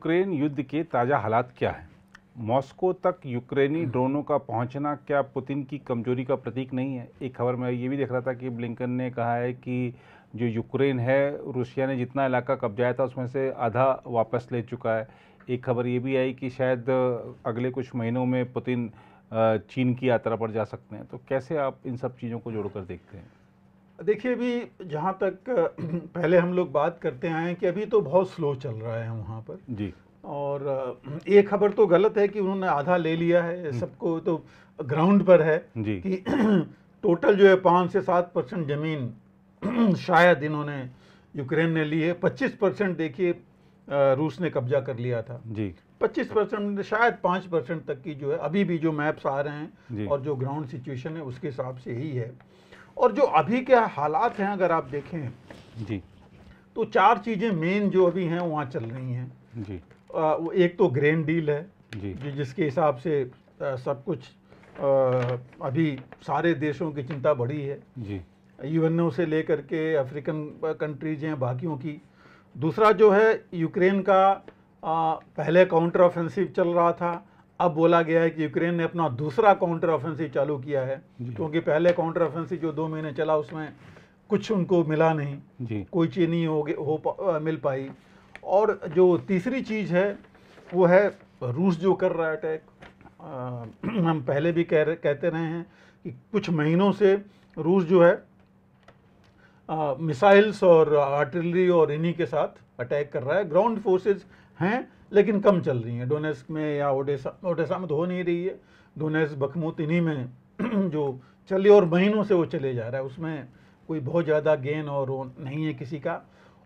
Ukraine युद्ध के ताज़ा हालात क्या हैं मॉस्को तक यूक्रेनी हम्म। ड्रोनों का पहुंचना क्या पुतिन की कमजोरी का प्रतीक नहीं है एक खबर में ये भी देख रहा था कि ब्लिंकन ने कहा है कि जो यूक्रेन है रूसिया ने जितना इलाका कब्जाया था उसमें से आधा वापस ले चुका है एक खबर ये भी आई कि शायद अगले कुछ महीनों में पुतिन चीन की यात्रा पर जा सकते हैं तो कैसे आप इन सब चीज़ों को जोड़कर देखते हैं देखिए अभी जहाँ तक पहले हम लोग बात करते आए हैं कि अभी तो बहुत स्लो चल रहा है वहाँ पर जी और ये खबर तो गलत है कि उन्होंने आधा ले लिया है हम्म। सबको तो ग्राउंड पर है जी कि टोटल जो है पाँच से सात परसेंट ज़मीन शायद इन्होंने यूक्रेन ने ली है पच्चीस परसेंट देखिए रूस ने कब्जा कर लिया था जी पच्चीस परसेंट शायद पाँच परसेंट तक की जो है अभी भी जो मैप्स आ रहे हैं और जो ग्राउंड सिचुएशन है उसके हिसाब से ही है और जो अभी के हालात हैं अगर आप देखें जी तो चार चीज़ें मेन जो अभी हैं वहाँ चल रही हैं जी आ, एक तो ग्रेन डील है जी, जी जिसके हिसाब से आ, सब कुछ आ, अभी सारे देशों की चिंता बढ़ी है जी यूएनओ से लेकर के अफ्रीकन कंट्रीज हैं बाकियों की दूसरा जो है यूक्रेन का आ, पहले काउंटर ऑफेंसिव चल रहा था अब बोला गया है कि यूक्रेन ने अपना दूसरा काउंटर ऑफेंसिव चालू किया है क्योंकि पहले काउंटर ऑफेंसिव जो दो महीने चला उसमें कुछ उनको मिला नहीं जी कोई चीज़ नहीं हो हो पा, मिल पाई और जो तीसरी चीज़ है वो है रूस जो कर रहा है अटैक हम पहले भी कह कहते रहे हैं कि कुछ महीनों से रूस जो है मिसाइल्स और आर्टिलरी और इन्हीं के साथ अटैक कर रहा है ग्राउंड फोर्सेज हैं लेकिन कम चल रही हैं डोनेस्क में या ओडेसा ओडेसा में तो हो नहीं रही है डोनेस बखमूत इन्हीं में जो चले और महीनों से वो चले जा रहा है उसमें कोई बहुत ज़्यादा गेन और नहीं है किसी का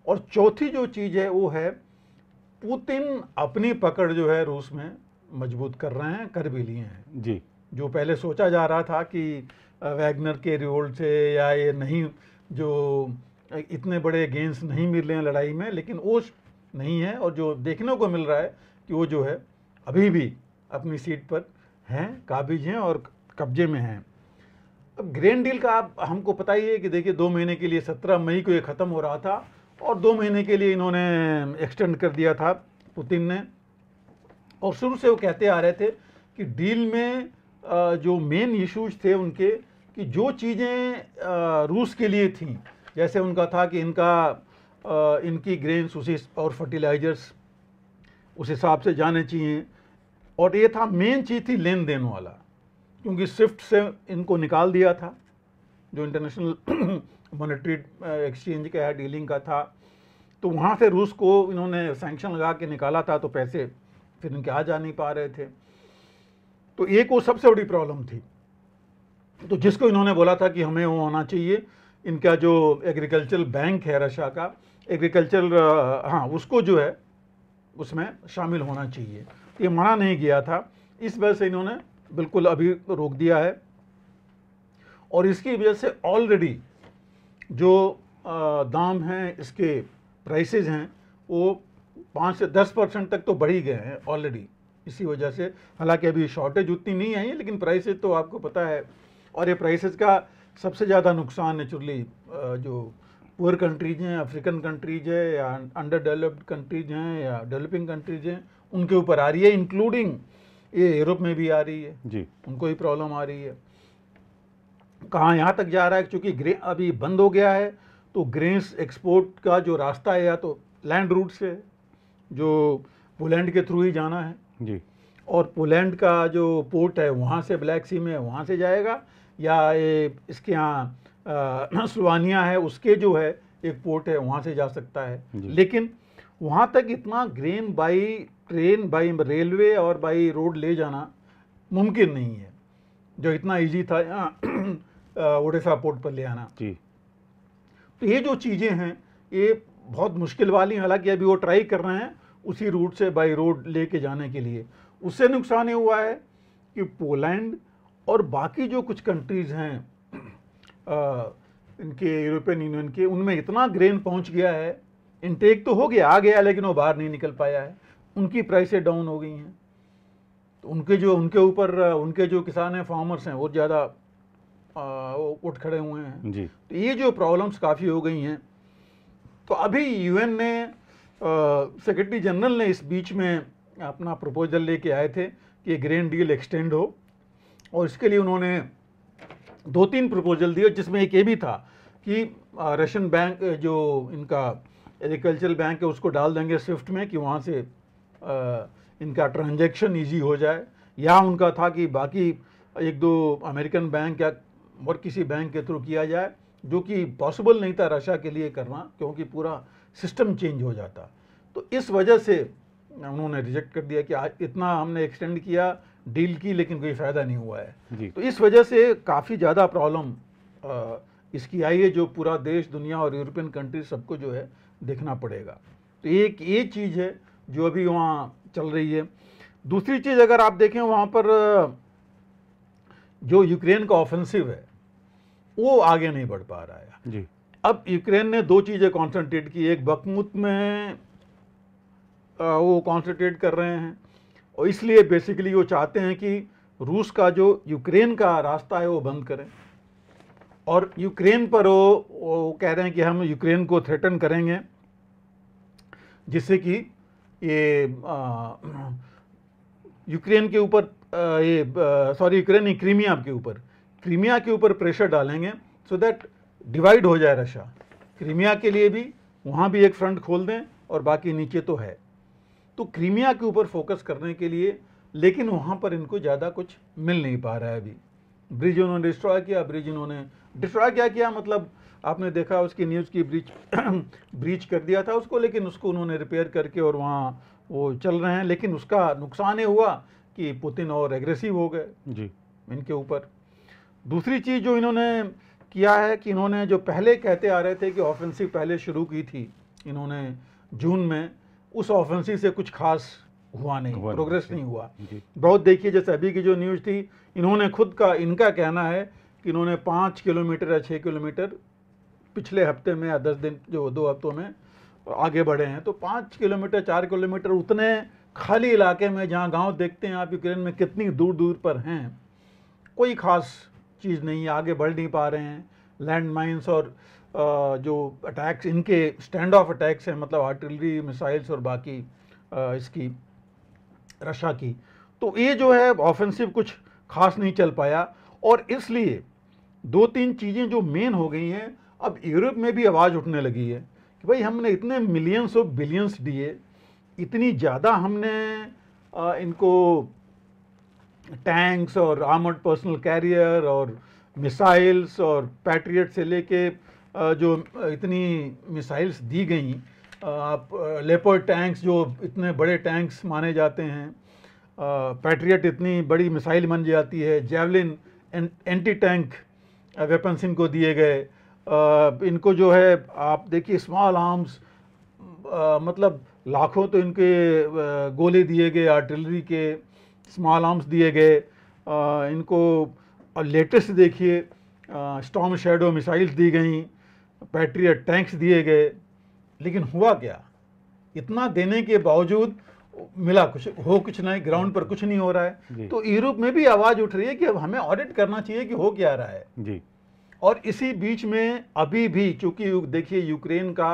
और चौथी जो चीज़ है वो है पुतिन अपनी पकड़ जो है रूस में मजबूत कर रहे हैं कर भी लिए हैं जी जो पहले सोचा जा रहा था कि वैगनर के रिवोल्ट से या ये नहीं जो इतने बड़े गेंस नहीं मिल रहे हैं लड़ाई में लेकिन उस नहीं है और जो देखने को मिल रहा है कि वो जो है अभी भी अपनी सीट पर हैं काबिज हैं और कब्जे में हैं अब ग्रेन डील का आप हमको पता ही है कि देखिए दो महीने के लिए सत्रह मई को ये ख़त्म हो रहा था और दो महीने के लिए इन्होंने एक्सटेंड कर दिया था पुतिन ने और शुरू से वो कहते आ रहे थे कि डील में जो मेन इश्यूज थे उनके कि जो चीज़ें रूस के लिए थी जैसे उनका था कि इनका इनकी ग्रेन्स उसी और फर्टिलाइजर्स उस हिसाब से जाने चाहिए और ये था मेन चीज़ थी लेन देन वाला क्योंकि स्विफ्ट से इनको निकाल दिया था जो इंटरनेशनल मॉनेटरी एक्सचेंज का है डीलिंग का था तो वहाँ से रूस को इन्होंने सैंक्शन लगा के निकाला था तो पैसे फिर इनके आ जा नहीं पा रहे थे तो एक वो सबसे बड़ी प्रॉब्लम थी तो जिसको इन्होंने बोला था कि हमें वो होना चाहिए इनका जो एग्रीकल्चरल बैंक है रशिया का एग्रीकल्चर uh, हाँ उसको जो है उसमें शामिल होना चाहिए ये मना नहीं किया था इस वजह से इन्होंने बिल्कुल अभी रोक दिया है और इसकी वजह से ऑलरेडी जो uh, दाम हैं इसके प्राइसेज हैं वो पाँच से दस परसेंट तक तो बढ़ ही गए हैं ऑलरेडी इसी वजह से हालांकि अभी शॉर्टेज उतनी नहीं आई लेकिन प्राइसेज तो आपको पता है और ये प्राइसेज का सबसे ज़्यादा नुकसान नेचुरली uh, जो पुअर कंट्रीज हैं अफ्रीकन कंट्रीज है या अंडर डेवलप्ड कंट्रीज हैं या डेवलपिंग कंट्रीज हैं उनके ऊपर आ रही है इंक्लूडिंग ये यूरोप में भी आ रही है जी उनको ही प्रॉब्लम आ रही है कहाँ यहाँ तक जा रहा है क्योंकि अभी बंद हो गया है तो ग्रेन्स एक्सपोर्ट का जो रास्ता है या तो लैंड रूट से जो पोलैंड के थ्रू ही जाना है जी और पोलैंड का जो पोर्ट है वहाँ से ब्लैक सी में वहाँ से जाएगा या ये इसके यहाँ स्लोवानिया है उसके जो है एक पोर्ट है वहाँ से जा सकता है लेकिन वहाँ तक इतना grain by train by railway और बाई रोड ले जाना मुमकिन नहीं है जो इतना इजी था ओडिशा पोर्ट पर ले आना जी तो ये जो चीज़ें हैं ये बहुत मुश्किल वाली हालांकि अभी वो ट्राई कर रहे हैं उसी रूट से बाई रोड लेके जाने के लिए उससे नुकसान ये हुआ है कि पोलैंड और बाकी जो कुछ कंट्रीज़ हैं इनके यूरोपियन यूनियन के उनमें इतना ग्रेन पहुंच गया है इनटेक तो हो गया आ गया लेकिन वो बाहर नहीं निकल पाया है उनकी प्राइसें डाउन हो गई हैं तो उनके जो उनके ऊपर उनके जो किसान हैं फार्मर्स हैं वो ज़्यादा उठ खड़े हुए हैं जी तो ये जो प्रॉब्लम्स काफ़ी हो गई हैं तो अभी यूएन ने सेक्रेटरी जनरल ने इस बीच में अपना प्रपोजल लेके आए थे कि ग्रेन डील एक्सटेंड हो और इसके लिए उन्होंने दो तीन प्रपोजल दिए जिसमें एक ये भी था कि रशियन बैंक जो इनका एग्रीकल्चरल बैंक है उसको डाल देंगे स्विफ्ट में कि वहाँ से इनका ट्रांजेक्शन ईजी हो जाए या उनका था कि बाकी एक दो अमेरिकन बैंक या और किसी बैंक के थ्रू किया जाए जो कि पॉसिबल नहीं था रशिया के लिए करना क्योंकि पूरा सिस्टम चेंज हो जाता तो इस वजह से उन्होंने रिजेक्ट कर दिया कि इतना हमने एक्सटेंड किया डील की लेकिन कोई फ़ायदा नहीं हुआ है तो इस वजह से काफ़ी ज़्यादा प्रॉब्लम इसकी आई है जो पूरा देश दुनिया और यूरोपियन कंट्री सबको जो है देखना पड़ेगा तो एक ये चीज़ है जो अभी वहाँ चल रही है दूसरी चीज़ अगर आप देखें वहाँ पर जो यूक्रेन का ऑफेंसिव है वो आगे नहीं बढ़ पा रहा है जी अब यूक्रेन ने दो चीज़ें कॉन्सेंट्रेट की एक बकमुत में वो कॉन्सेंट्रेट कर रहे हैं और इसलिए बेसिकली वो चाहते हैं कि रूस का जो यूक्रेन का रास्ता है वो बंद करें और यूक्रेन पर वो, वो कह रहे हैं कि हम यूक्रेन को थ्रेटन करेंगे जिससे कि ये यूक्रेन के ऊपर ये सॉरी यूक्रेन नहीं क्रीमिया के ऊपर क्रीमिया के ऊपर प्रेशर डालेंगे सो दैट डिवाइड हो जाए रशिया क्रीमिया के लिए भी वहाँ भी एक फ्रंट खोल दें और बाकी नीचे तो है तो क्रीमिया के ऊपर फोकस करने के लिए लेकिन वहाँ पर इनको ज़्यादा कुछ मिल नहीं पा रहा है अभी ब्रिज उन्होंने डिस्ट्रॉय किया ब्रिज इन्होंने डिस्ट्रॉय क्या किया मतलब आपने देखा उसकी न्यूज़ की ब्रिज ब्रिज कर दिया था उसको लेकिन उसको उन्होंने रिपेयर करके और वहाँ वो चल रहे हैं लेकिन उसका नुकसान ये हुआ कि पुतिन और एग्रेसिव हो गए जी इनके ऊपर दूसरी चीज़ जो इन्होंने किया है कि इन्होंने जो पहले कहते आ रहे थे कि ऑफेंसिव पहले शुरू की थी इन्होंने जून में उस ऑफेंसिव से कुछ खास हुआ नहीं हुआ प्रोग्रेस नहीं, अच्छा। नहीं हुआ बहुत देखिए जैसे अभी की जो न्यूज़ थी इन्होंने खुद का इनका कहना है कि इन्होंने पाँच किलोमीटर या छः किलोमीटर पिछले हफ्ते में या दस दिन जो दो हफ्तों में आगे बढ़े हैं तो पाँच किलोमीटर चार किलोमीटर उतने खाली इलाके में जहाँ गांव देखते हैं आप यूक्रेन में कितनी दूर दूर पर हैं कोई खास चीज़ नहीं है आगे बढ़ नहीं पा रहे हैं लैंड माइंस और जो अटैक्स इनके स्टैंड ऑफ अटैक्स हैं मतलब आर्टिलरी मिसाइल्स और बाकी इसकी रशा की तो ये जो है ऑफेंसिव कुछ खास नहीं चल पाया और इसलिए दो तीन चीज़ें जो मेन हो गई हैं अब यूरोप में भी आवाज़ उठने लगी है कि भाई हमने इतने मिलियंस और बिलियंस दिए इतनी ज़्यादा हमने इनको टैंक्स और आर्मर्ड पर्सनल कैरियर और मिसाइल्स और पैट्रियट से लेके जो इतनी मिसाइल्स दी गई आप लेपर टैंक्स जो इतने बड़े टैंक्स माने जाते हैं पैट्रियट इतनी बड़ी मिसाइल बन जाती है जेवलिन एंटी टैंक वेपन्स इनको दिए गए इनको जो है आप देखिए स्मॉल आर्म्स मतलब लाखों तो इनके गोले दिए गए आर्टिलरी के स्मॉल आर्म्स दिए गए इनको और लेटेस्ट देखिए स्टॉम शेडो मिसाइल्स दी गई पैट्रियट टैंक्स दिए गए लेकिन हुआ क्या इतना देने के बावजूद मिला कुछ हो कुछ नहीं ग्राउंड पर कुछ नहीं हो रहा है तो यूरोप में भी आवाज उठ रही है कि अब हमें ऑडिट करना चाहिए कि हो क्या रहा है जी और इसी बीच में अभी भी चूंकि देखिए यूक्रेन का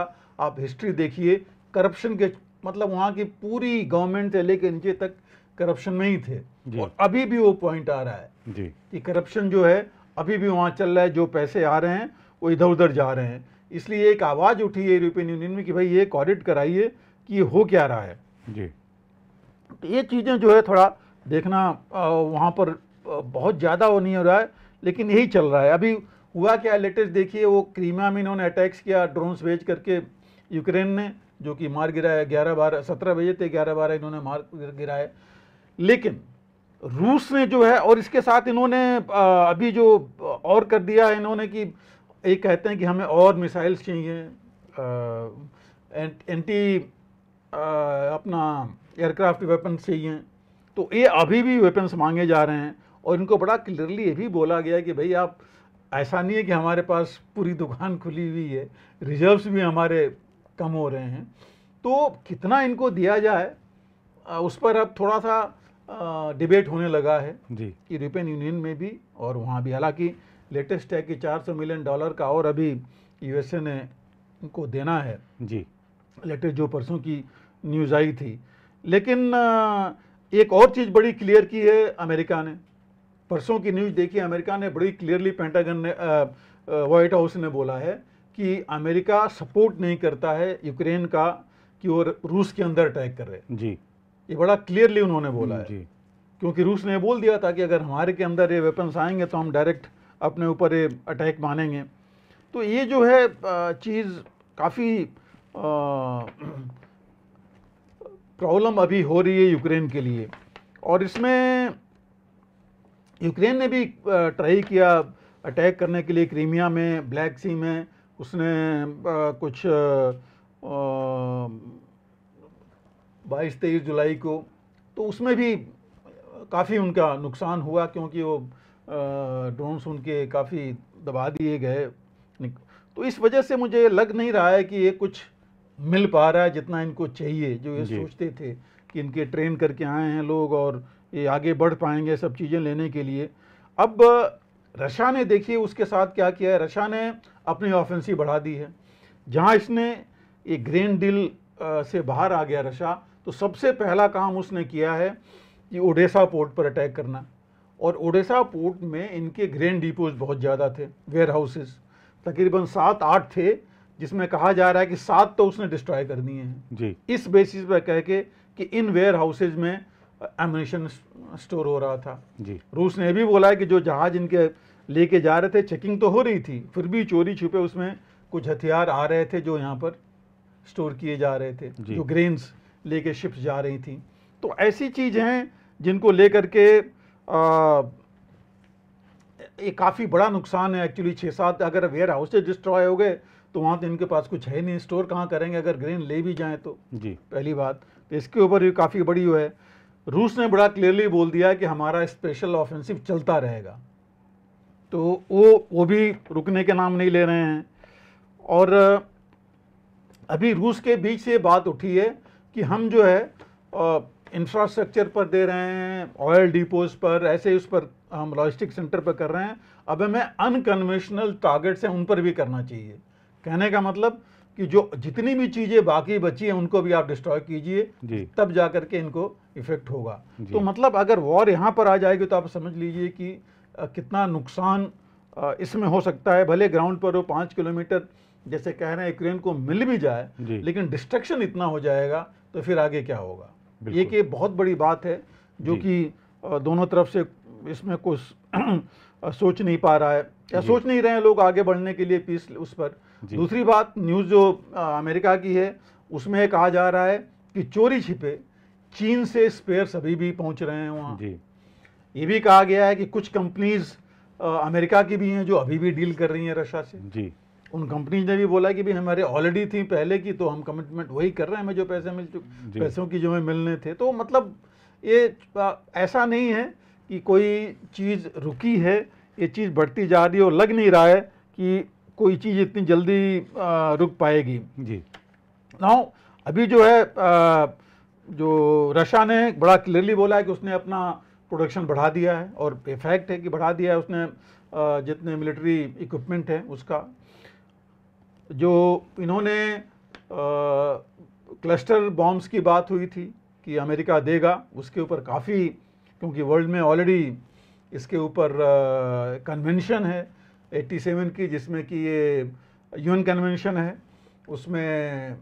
आप हिस्ट्री देखिए करप्शन के मतलब वहां की पूरी गवर्नमेंट से लेकर नीचे तक करप्शन में ही थे और अभी भी वो पॉइंट आ रहा है जी कि करप्शन जो है अभी भी वहां चल रहा है जो पैसे आ रहे हैं वो इधर उधर जा रहे हैं इसलिए एक आवाज़ उठी है यूरोपियन यूनियन में कि भाई ये ऑडिट कराइए कि ये हो क्या रहा है जी तो ये चीज़ें जो है थोड़ा देखना वहाँ पर बहुत ज़्यादा वो नहीं हो रहा है लेकिन यही चल रहा है अभी हुआ क्या लेटेस्ट देखिए वो क्रीमिया में इन्होंने अटैक्स किया ड्रोन्स भेज करके यूक्रेन ने जो कि मार गिराया ग्यारह बारह सत्रह बजे थे ग्यारह बारह इन्होंने मार गिराए लेकिन रूस ने जो है और इसके साथ इन्होंने अभी जो और कर दिया है इन्होंने कि ये कहते हैं कि हमें और मिसाइल्स चाहिए एंटी अपना एयरक्राफ्ट वेपन चाहिए तो ये अभी भी वेपन्स मांगे जा रहे हैं और इनको बड़ा क्लियरली ये भी बोला गया कि भाई आप ऐसा नहीं है कि हमारे पास पूरी दुकान खुली हुई है रिजर्व्स भी हमारे कम हो रहे हैं तो कितना इनको दिया जाए उस पर अब थोड़ा सा डिबेट होने लगा है जी यूरोपियन यूनियन में भी और वहाँ भी हालांकि लेटेस्ट है कि 400 मिलियन डॉलर का और अभी यूएसए ने उनको देना है जी लेटेस्ट जो परसों की न्यूज़ आई थी लेकिन एक और चीज़ बड़ी क्लियर की है अमेरिका ने परसों की न्यूज़ देखी अमेरिका ने बड़ी क्लियरली पेंटागन ने वाइट हाउस ने बोला है कि अमेरिका सपोर्ट नहीं करता है यूक्रेन का कि वो रूस के अंदर अटैक कर रहे जी ये बड़ा क्लियरली उन्होंने बोला हम्म, है जी क्योंकि रूस ने बोल दिया था कि अगर हमारे के अंदर ये वेपन्स आएंगे तो हम डायरेक्ट अपने ऊपर ये अटैक मानेंगे तो ये जो है चीज़ काफ़ी प्रॉब्लम अभी हो रही है यूक्रेन के लिए और इसमें यूक्रेन ने भी ट्राई किया अटैक करने के लिए क्रीमिया में ब्लैक सी में उसने कुछ बाईस तेईस जुलाई को तो उसमें भी काफ़ी उनका नुकसान हुआ क्योंकि वो ड्रोन्स सुन के काफ़ी दबा दिए गए तो इस वजह से मुझे लग नहीं रहा है कि ये कुछ मिल पा रहा है जितना इनको चाहिए जो ये सोचते थे कि इनके ट्रेन करके आए हैं लोग और ये आगे बढ़ पाएंगे सब चीज़ें लेने के लिए अब रशा ने देखिए उसके साथ क्या किया है रशा ने अपनी ऑफेंसी बढ़ा दी है जहाँ इसने ये ग्रेन डील से बाहर आ गया रशा तो सबसे पहला काम उसने किया है कि ओडेसा पोर्ट पर अटैक करना और ओडिशा पोर्ट में इनके ग्रेन डिपोज बहुत ज़्यादा थे वेयर हाउसेज तकरीबन सात आठ थे जिसमें कहा जा रहा है कि सात तो उसने डिस्ट्रॉय कर दिए हैं जी इस बेसिस पर कह के कि इन वेयर हाउसेज में एमुनेशन स्टोर हो रहा था जी रूस ने भी बोला है कि जो जहाज इनके लेके जा रहे थे चेकिंग तो हो रही थी फिर भी चोरी छुपे उसमें कुछ हथियार आ रहे थे जो यहाँ पर स्टोर किए जा रहे थे जो ग्रेन्स लेके शिप्स जा रही थी तो ऐसी चीज़ हैं जिनको लेकर के ये काफ़ी बड़ा नुकसान है एक्चुअली छः सात अगर वेयर हाउस डिस्ट्रॉय हो गए तो वहाँ तो इनके पास कुछ है नहीं स्टोर कहाँ करेंगे अगर ग्रेन ले भी जाएँ तो जी पहली बात तो इसके ऊपर भी काफ़ी बड़ी है रूस ने बड़ा क्लियरली बोल दिया कि हमारा स्पेशल ऑफेंसिव चलता रहेगा तो वो वो भी रुकने के नाम नहीं ले रहे हैं और अभी रूस के बीच से बात उठी है कि हम जो है इंफ्रास्ट्रक्चर पर दे रहे हैं ऑयल डिपोज पर ऐसे उस पर हम लॉजिस्टिक सेंटर पर कर रहे हैं अब हमें अनकन्वेंशनल टारगेट्स हैं उन पर भी करना चाहिए कहने का मतलब कि जो जितनी भी चीज़ें बाकी बची हैं उनको भी आप डिस्ट्रॉय कीजिए तब जा करके इनको इफेक्ट होगा तो मतलब अगर वॉर यहाँ पर आ जाएगी तो आप समझ लीजिए कि कितना नुकसान इसमें हो सकता है भले ग्राउंड पर वो पाँच किलोमीटर जैसे कह रहे हैं यूक्रेन को मिल भी जाए लेकिन डिस्ट्रक्शन इतना हो जाएगा तो फिर आगे क्या होगा एक ये बहुत बड़ी बात है जो कि दोनों तरफ से इसमें कुछ सोच नहीं पा रहा है या सोच नहीं रहे हैं लोग आगे बढ़ने के लिए पीस उस पर दूसरी बात न्यूज़ जो अमेरिका की है उसमें कहा जा रहा है कि चोरी छिपे चीन से स्पेयर सभी भी पहुंच रहे हैं वहाँ ये भी कहा गया है कि कुछ कंपनीज अमेरिका की भी हैं जो अभी भी डील कर रही हैं रशिया से जी उन कंपनीज ने भी बोला कि भी हमारे ऑलरेडी थी पहले की तो हम कमिटमेंट वही कर रहे हैं हमें जो पैसे मिल चुके पैसों की जो हमें मिलने थे तो मतलब ये ऐसा नहीं है कि कोई चीज़ रुकी है ये चीज़ बढ़ती जा रही है और लग नहीं रहा है कि कोई चीज़ इतनी जल्दी रुक पाएगी जी ना अभी जो है जो रशिया ने बड़ा क्लियरली बोला है कि उसने अपना प्रोडक्शन बढ़ा दिया है और इफेक्ट है कि बढ़ा दिया है उसने जितने मिलिट्री इक्विपमेंट हैं उसका जो इन्होंने क्लस्टर बॉम्ब्स की बात हुई थी कि अमेरिका देगा उसके ऊपर काफ़ी क्योंकि वर्ल्ड में ऑलरेडी इसके ऊपर कन्वेंशन है 87 की जिसमें कि ये यूएन कन्वेंशन है उसमें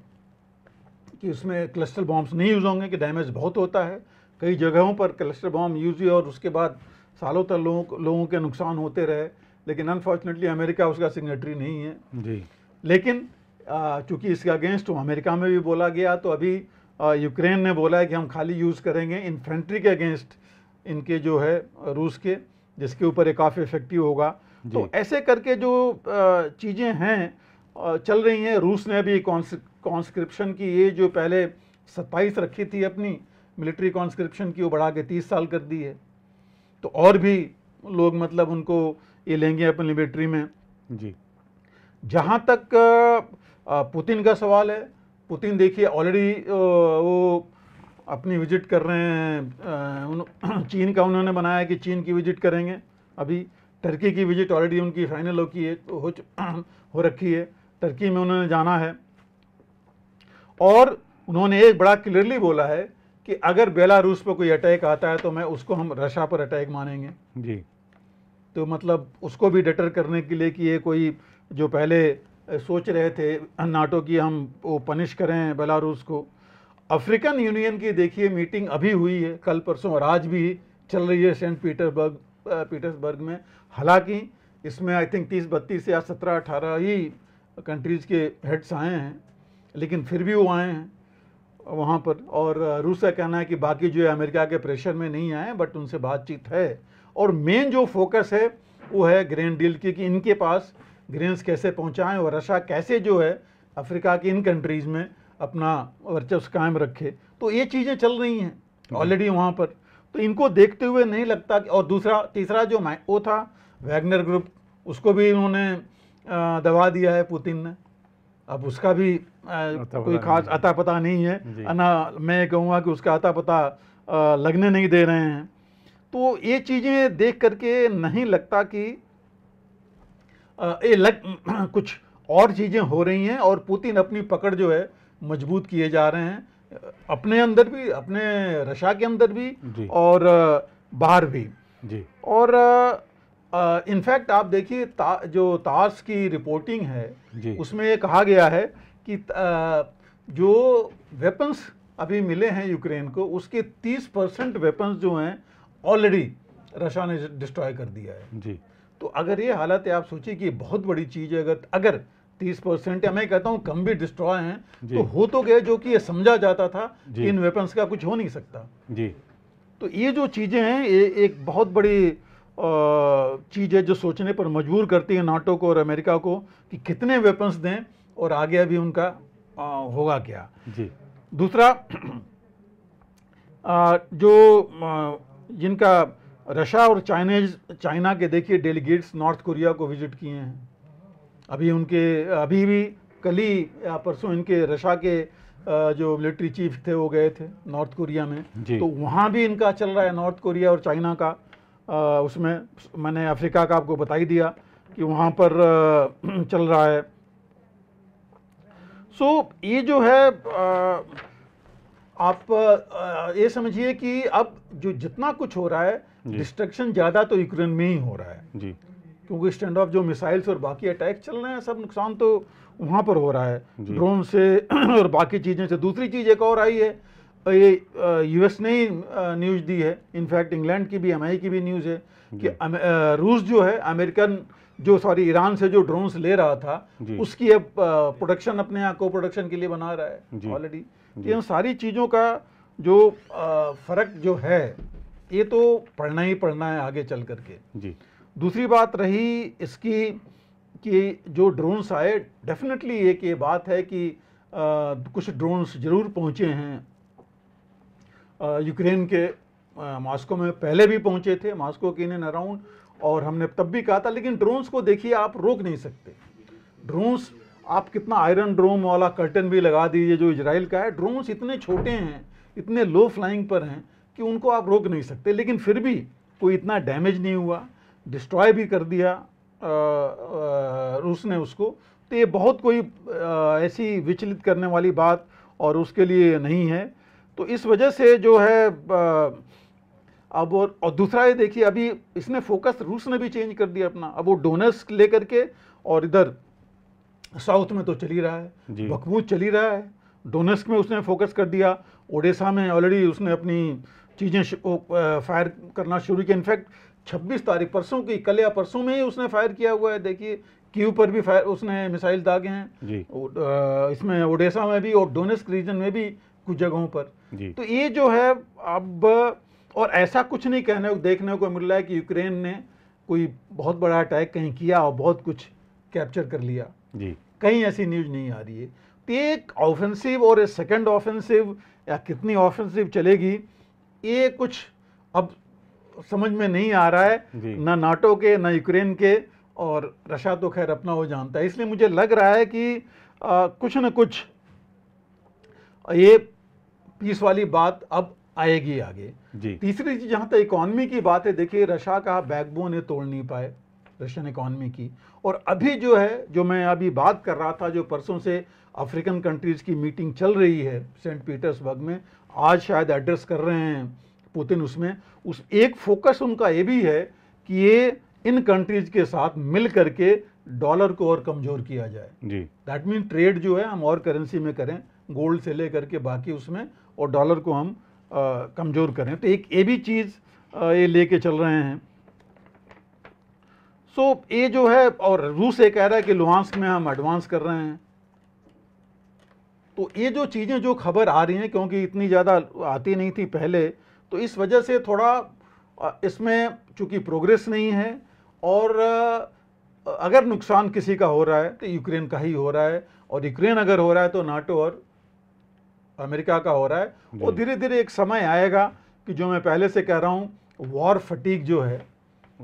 कि उसमें क्लस्टर बॉम्ब्स नहीं यूज़ होंगे कि डैमेज बहुत होता है कई जगहों पर क्लस्टर बॉम्ब यूज़ हुए और उसके बाद सालों तक लोगों लोगों के नुकसान होते रहे लेकिन अनफॉर्चुनेटली अमेरिका उसका सिग्नेटरी नहीं है जी लेकिन चूंकि इसके अगेंस्ट अमेरिका में भी बोला गया तो अभी यूक्रेन ने बोला है कि हम खाली यूज़ करेंगे इन्फेंट्री के अगेंस्ट इनके जो है रूस के जिसके ऊपर ये काफ़ी इफेक्टिव होगा तो ऐसे करके जो चीज़ें हैं चल रही हैं रूस ने अभी कॉन्सक्रिप्शन की ये जो पहले सत्ताईस रखी थी अपनी मिलिट्री कॉन्सक्रिप्शन की वो बढ़ा के तीस साल कर दी है तो और भी लोग मतलब उनको ये लेंगे अपनी मिलिट्री में जी जहाँ तक पुतिन का सवाल है पुतिन देखिए ऑलरेडी वो अपनी विजिट कर रहे हैं उन चीन का उन्होंने बनाया कि चीन की विजिट करेंगे अभी टर्की की विजिट ऑलरेडी उनकी फाइनल हो की है हो हो रखी है टर्की में उन्होंने जाना है और उन्होंने एक बड़ा क्लियरली बोला है कि अगर बेलारूस पर कोई अटैक आता है तो मैं उसको हम रशा पर अटैक मानेंगे जी तो मतलब उसको भी डटर करने के लिए कि ये कोई जो पहले सोच रहे थे नाटो की हम वो पनिश करें बेलारूस को अफ्रीकन यूनियन की देखिए मीटिंग अभी हुई है कल परसों और आज भी चल रही है सेंट पीटर्सबर्ग पीटर्सबर्ग में हालांकि इसमें आई थिंक तीस बत्तीस या सत्रह अठारह ही कंट्रीज़ के हेड्स आए हैं लेकिन फिर भी वो आए हैं वहाँ पर और रूस का कहना है कि बाकी जो है अमेरिका के प्रेशर में नहीं आए बट उनसे बातचीत है और मेन जो फोकस है वो है ग्रैंड डील की कि इनके पास ग्रेन्स कैसे पहुँचाएँ और रशा कैसे जो है अफ्रीका की इन कंट्रीज़ में अपना वर्चस्व कायम रखे तो ये चीज़ें चल रही हैं ऑलरेडी वहाँ पर तो इनको देखते हुए नहीं लगता कि और दूसरा तीसरा जो वो था वैगनर ग्रुप उसको भी इन्होंने दबा दिया है पुतिन ने अब उसका भी आ, कोई खास अता पता नहीं है ना मैं कहूँगा कि उसका अता पता आ, लगने नहीं दे रहे हैं तो ये चीज़ें देख करके नहीं लगता कि ये लग, कुछ और चीज़ें हो रही हैं और पुतिन अपनी पकड़ जो है मजबूत किए जा रहे हैं अपने अंदर भी अपने रशा के अंदर भी और बाहर भी जी और इनफैक्ट आप देखिए ता, जो तार्स की रिपोर्टिंग है उसमें ये कहा गया है कि आ, जो वेपन्स अभी मिले हैं यूक्रेन को उसके 30 परसेंट वेपन्स जो हैं ऑलरेडी रशा ने डिस्ट्रॉय कर दिया है जी तो अगर ये हालत है आप सोचिए कि बहुत बड़ी चीज़ है अगर अगर तीस परसेंट या मैं कहता हूँ कम भी डिस्ट्रॉय हैं तो हो तो गए जो कि ये समझा जाता था कि इन वेपन्स का कुछ हो नहीं सकता जी तो ये जो चीज़ें हैं ये एक बहुत बड़ी चीज़ है जो सोचने पर मजबूर करती है नाटो को और अमेरिका को कि कितने वेपन्स दें और आगे अभी उनका आ, होगा क्या जी दूसरा आ, जो आ, जिनका रशिया और चाइनीज चाइना के देखिए डेलीगेट्स नॉर्थ कोरिया को विजिट किए हैं अभी उनके अभी भी कल ही परसों इनके रशा के जो मिलिट्री चीफ थे वो गए थे नॉर्थ कोरिया में तो वहाँ भी इनका चल रहा है नॉर्थ कोरिया और चाइना का उसमें मैंने अफ्रीका का आपको बता ही दिया कि वहाँ पर चल रहा है सो so, ये जो है आ, आप ये समझिए कि अब जो जितना कुछ हो रहा है डिस्ट्रक्शन ज़्यादा तो यूक्रेन में ही हो रहा है जी क्योंकि स्टैंड ऑफ जो मिसाइल्स और बाकी अटैक चल रहे हैं सब नुकसान तो वहाँ पर हो रहा है ड्रोन से और बाकी चीज़ें से दूसरी चीज़ एक और आई है ये यूएस ने ही न्यूज़ दी है इनफैक्ट इंग्लैंड की भी एम की भी न्यूज़ है कि रूस जो है अमेरिकन जो सॉरी ईरान से जो ड्रोन ले रहा था उसकी अब प्रोडक्शन अपने यहाँ को प्रोडक्शन के लिए बना रहा है ऑलरेडी कि इन सारी चीज़ों का जो फ़र्क जो है ये तो पढ़ना ही पढ़ना है आगे चल करके जी दूसरी बात रही इसकी कि जो ड्रोन्स आए डेफिनेटली एक ये बात है कि आ, कुछ ड्रोन्स ज़रूर पहुँचे हैं यूक्रेन के मॉस्को में पहले भी पहुँचे थे मॉस्को के इन एन अराउंड और हमने तब भी कहा था लेकिन ड्रोन्स को देखिए आप रोक नहीं सकते ड्रोन्स आप कितना आयरन ड्रोम वाला कर्टन भी लगा दीजिए जो इसराइल का है ड्रोन्स इतने छोटे हैं इतने लो फ्लाइंग पर हैं कि उनको आप रोक नहीं सकते लेकिन फिर भी कोई इतना डैमेज नहीं हुआ डिस्ट्रॉय भी कर दिया रूस ने उसको तो ये बहुत कोई ऐसी विचलित करने वाली बात और उसके लिए नहीं है तो इस वजह से जो है अब और, और दूसरा ये देखिए अभी इसने फोकस रूस ने भी चेंज कर दिया अपना अब वो डोनर्स ले करके और इधर साउथ में तो चल ही रहा है बकबूत चल ही रहा है डोनेस्क में उसने फोकस कर दिया ओडिशा में ऑलरेडी उसने अपनी चीज़ें फायर करना शुरू किया इनफैक्ट 26 तारीख परसों की कल या परसों में ही उसने फायर किया हुआ है देखिए क्यू पर भी फायर उसने मिसाइल दागे हैं इसमें ओडिशा में भी और डोनेस्क रीजन में भी कुछ जगहों पर तो ये जो है अब और ऐसा कुछ नहीं कहने देखने को मिल रहा है कि यूक्रेन ने कोई बहुत बड़ा अटैक कहीं किया और बहुत कुछ कैप्चर कर लिया जी कहीं ऐसी न्यूज नहीं आ रही है तो एक ऑफेंसिव और एक सेकेंड ऑफेंसिव या कितनी ऑफेंसिव चलेगी ये कुछ अब समझ में नहीं आ रहा है ना नाटो के ना यूक्रेन के और रशा तो खैर अपना वो जानता है इसलिए मुझे लग रहा है कि आ, कुछ न कुछ ये पीस वाली बात अब आएगी आगे जी तीसरी चीज जहां तक इकोनॉमी की बात है देखिए रशा का बैकबोन है तोड़ नहीं पाए रशियन इकॉनमी की और अभी जो है जो मैं अभी बात कर रहा था जो परसों से अफ्रीकन कंट्रीज़ की मीटिंग चल रही है सेंट पीटर्सबर्ग में आज शायद एड्रेस कर रहे हैं पुतिन उसमें उस एक फोकस उनका ये भी है कि ये इन कंट्रीज़ के साथ मिल करके डॉलर को और कमज़ोर किया जाए जी दैट मीन ट्रेड जो है हम और करेंसी में करें गोल्ड से ले करके बाकी उसमें और डॉलर को हम कमज़ोर करें तो एक ये भी चीज़ ये लेके चल रहे हैं सो तो ये जो है और रूस ये कह रहा है कि लुहांस्क में हम एडवांस कर रहे हैं तो ये जो चीज़ें जो खबर आ रही हैं क्योंकि इतनी ज़्यादा आती नहीं थी पहले तो इस वजह से थोड़ा इसमें चूँकि प्रोग्रेस नहीं है और अगर नुकसान किसी का हो रहा है तो यूक्रेन का ही हो रहा है और यूक्रेन अगर हो रहा है तो नाटो और अमेरिका का हो रहा है और धीरे धीरे एक समय आएगा कि जो मैं पहले से कह रहा हूँ वॉर फटीक जो है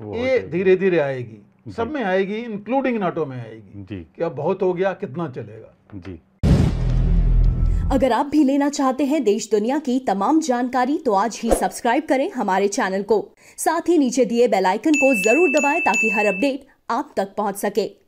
ये धीरे धीरे आएगी सब में आएगी इंक्लूडिंग नाटो में आएगी जी कि अब बहुत हो गया कितना चलेगा जी अगर आप भी लेना चाहते हैं देश दुनिया की तमाम जानकारी तो आज ही सब्सक्राइब करें हमारे चैनल को साथ ही नीचे दिए बेल आइकन को जरूर दबाएं ताकि हर अपडेट आप तक पहुंच सके